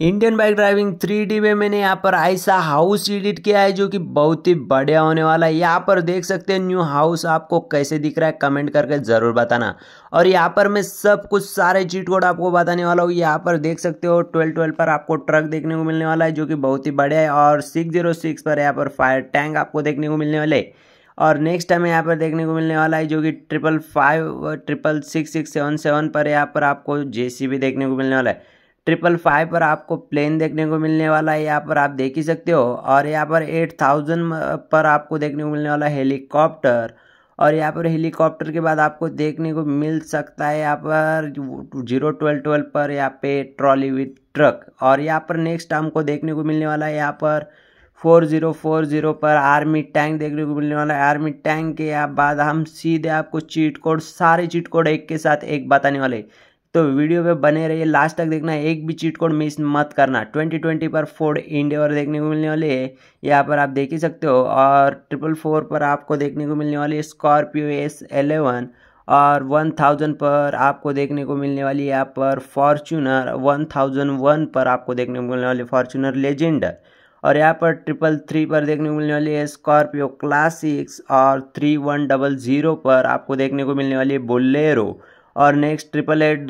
Indian bike driving three में मैंने यहाँ पर ऐसा हाउस एडिट किया है जो कि बहुत ही बढ़िया होने वाला है यहाँ पर देख सकते हैं न्यू हाउस आपको कैसे दिख रहा है कमेंट करके ज़रूर बताना और यहाँ पर मैं सब कुछ सारे चीट कोड आपको बताने वाला हूँ यहाँ पर देख सकते हो ट्वेल्व ट्वेल्व पर आपको ट्रक देखने को मिलने वाला है जो कि बहुत ही बढ़िया है और सिक्स पर यहाँ पर फायर टैंक आपको देखने को मिलने वाले और नेक्स्ट हमें यहाँ पर देखने को मिलने वाला है जो कि triple five triple six six seven seven पर यहाँ पर आपको जे देखने को मिलने वाला है ट्रिपल फाइव पर आपको प्लेन देखने को मिलने वाला है यहाँ पर आप देख ही सकते हो और यहाँ पर एट थाउजेंड पर आपको देखने को मिलने वाला हेलीकॉप्टर और यहाँ पर हेलीकॉप्टर के बाद आपको देखने को मिल सकता है यहाँ पर जीरो ट्वेल्व ट्वेल्व पर यहाँ पे ट्रॉली विथ ट्रक और यहाँ पर नेक्स्ट हमको देखने को मिलने वाला है यहाँ पर फोर ज़ीरो फोर ज़ीरो पर आर्मी टैंक देखने को मिलने वाला है आर्मी टैंक के बाद हम सीधे आपको चीट कोड सारे चीट कोड एक के साथ एक बताने वाले तो वीडियो पे बने रहिए लास्ट तक देखना एक भी चीट कोड मिस मत करना 2020 पर फोर्ड इंडिया और देखने को मिलने वाले है यहाँ पर आप देख ही सकते हो और ट्रिपल फोर पर आपको देखने को मिलने वाली है स्कॉर्पियो एस एलेवन और वन थाउजेंड पर आपको देखने को मिलने वाली यहाँ पर फॉर्चूनर वन थाउजेंड वन पर आपको देखने को मिलने वाली फॉर्चूनर लेजेंडर और यहाँ पर ट्रिपल थ्री पर देखने को मिलने वाली है स्कॉर्पियो क्लासिक्स और थ्री वन डबल ज़ीरो पर आपको देखने को मिलने वाली है बोलेरो और next triple eight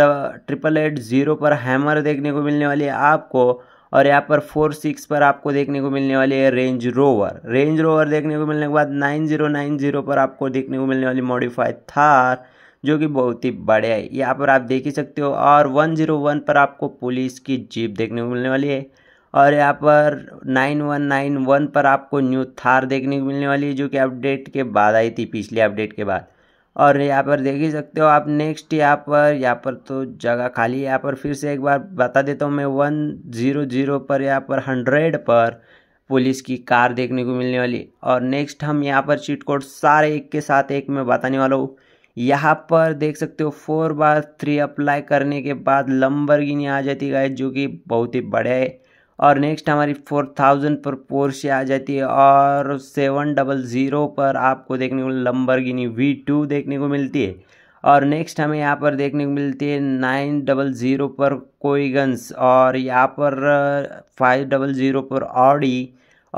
triple eight zero पर हैमर देखने को मिलने वाली है आपको और यहाँ पर फोर सिक्स पर आपको देखने को मिलने वाली है रेंज रोवर रेंज रोवर देखने को मिलने के बाद नाइन जीरो नाइन जीरो पर आपको देखने को मिलने वाली मॉडिफाइड थार जो कि बहुत ही बढ़िया है यहाँ पर आप देख ही सकते हो और वन जीरो वन पर आपको पुलिस की जीप देखने को मिलने वाली है और यहाँ पर नाइन वन नाइन वन पर आपको न्यू थार देखने को मिलने वाली है जो कि अपडेट के बाद आई थी पिछले अपडेट के बाद और यहाँ पर देख ही सकते हो आप नेक्स्ट यहाँ पर यहाँ पर तो जगह खाली है यहाँ पर फिर से एक बार बता देता हूँ मैं वन ज़ीरो ज़ीरो पर यहाँ पर हंड्रेड पर पुलिस की कार देखने को मिलने वाली और नेक्स्ट हम यहाँ पर चीट कोड सारे एक के साथ एक में बताने वाला हूँ यहाँ पर देख सकते हो फोर बार थ्री अप्लाई करने के बाद लंबर आ जाती है जो कि बहुत ही बड़े और नेक्स्ट हमारी फोर थाउजेंड पर पोर्स आ जाती है और सेवन डबल ज़ीरो पर आपको देखने को गिनी वी टू देखने को मिलती है और नेक्स्ट हमें यहाँ पर देखने को मिलती है नाइन डबल ज़ीरो पर कोईगन्स और यहाँ पर फाइव डबल ज़ीरो पर ऑडी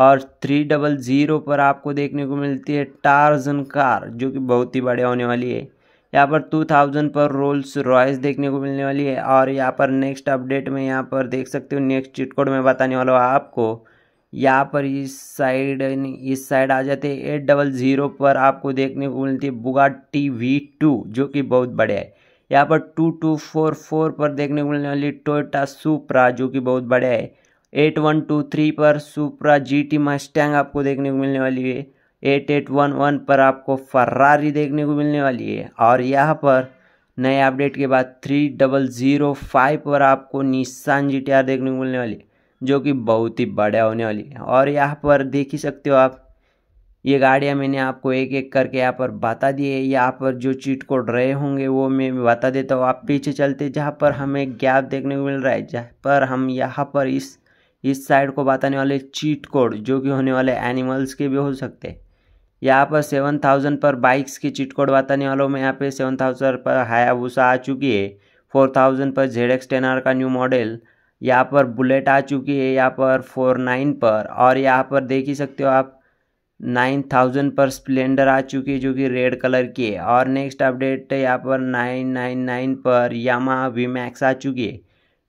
और थ्री डबल ज़ीरो पर आपको देखने को मिलती है टारजन कार जो कि बहुत ही बड़े होने वाली है यहाँ पर टू थाउजेंड पर रोल्स रॉयस देखने को मिलने वाली है और यहाँ पर नेक्स्ट अपडेट में यहाँ पर देख सकते हो नेक्स्ट चिट कोड में बताने वाला हूँ आपको यहाँ पर इस साइड इस साइड आ जाते हैं एट डबल ज़ीरो पर आपको देखने को मिलती है बुगाटी वी टू जो कि बहुत बढ़िया है यहाँ पर टू टू फोर फोर पर देखने को मिलने वाली टोयटा सुप्रा जो कि बहुत बढ़िया है एट वन टू थ्री पर सुप्रा जी टी मस्टैंग आपको देखने को मिलने वाली है एट एट वन वन पर आपको फर्रारी देखने को मिलने वाली है और यहाँ पर नए अपडेट के बाद थ्री डबल ज़ीरो फाइव पर आपको निशान जी टी आर देखने को मिलने वाली है जो कि बहुत ही बढ़िया होने वाली है और यहाँ पर देख ही सकते हो आप ये गाड़ियाँ मैंने आपको एक एक करके यहाँ पर बता दिए यहाँ पर जो चीट कोड रहे होंगे वो मैं बता देता हूँ आप पीछे चलते जहाँ पर हमें गैप देखने को मिल रहा है जहाँ पर हम यहाँ पर इस इस साइड को बताने वाले चीट कोड जो कि होने वाले एनिमल्स के भी हो सकते हैं यहाँ पर सेवन थाउजेंड पर बाइक्स की चिटकोड बताने वालों में यहाँ पे सेवन थाउजेंड पर हायाबूसा आ चुकी है फोर थाउजेंड पर जेड एक्स टेन आर का न्यू मॉडल यहाँ पर बुलेट आ चुकी है यहाँ पर फोर नाइन पर और यहाँ पर देख ही सकते हो आप नाइन थाउजेंड पर स्प्लेंडर आ चुकी है जो कि रेड कलर की है और नेक्स्ट अपडेट यहाँ पर नाइन नाइन नाइन पर यामा वी मैक्स आ चुकी है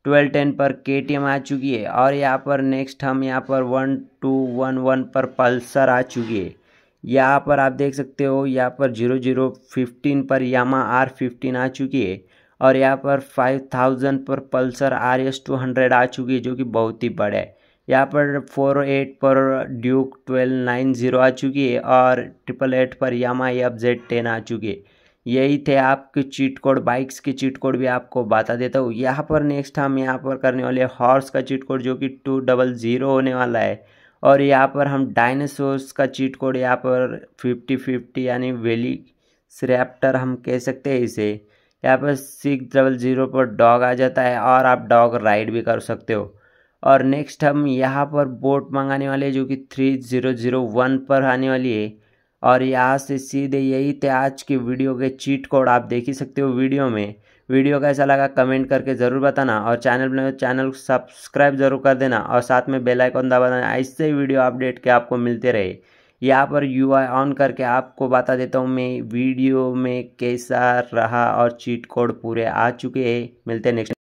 ट्वेल्व टेन पर के टी एम आ चुकी है और यहाँ पर नेक्स्ट हम यहाँ पर वन टू वन वन पर पल्सर आ चुकी है यहाँ पर आप देख सकते हो यहाँ पर जीरो जीरो फिफ्टीन पर यामा आर फिफ्टीन आ चुकी है और यहाँ पर फाइव थाउजेंड पर Pulsar R S two hundred आ चुकी है जो कि बहुत ही बड़ा है यहाँ पर फोर एट पर ड्यूक ट्वेल्व नाइन ज़ीरो आ चुकी है और ट्रिपल एट पर यामा एफ जेड टेन आ चुकी है यही थे आपके चीट कोड बाइक्स के चीट कोड भी आपको बता देता हूँ यहाँ पर नेक्स्ट हम यहाँ पर करने वाले हॉर्स का चीट कोड जो कि टू डबल ज़ीरो होने वाला है और यहाँ पर हम डायनासोर्स का चीट कोड यहाँ पर फिफ्टी फिफ्टी यानी वेली स्रैप्टर हम कह सकते हैं इसे यहाँ पर सिक्स डबल ज़ीरो पर डॉग आ जाता है और आप डॉग राइड भी कर सकते हो और नेक्स्ट हम यहाँ पर बोट मंगाने वाले जो कि थ्री ज़ीरो ज़ीरो वन पर आने वाली है और यहाँ से सीधे यही थे आज के वीडियो के चीट कोड आप देख ही सकते हो वीडियो में वीडियो कैसा लगा कमेंट करके ज़रूर बताना और चैनल में तो चैनल को सब्सक्राइब जरूर कर देना और साथ में बेल आइकन दबा देना ऐसे ही वीडियो अपडेट के आपको मिलते रहे यहाँ पर यू ऑन करके आपको बता देता हूँ मैं वीडियो में कैसा रहा और चीट कोड पूरे आ चुके हैं मिलते नेक्स्ट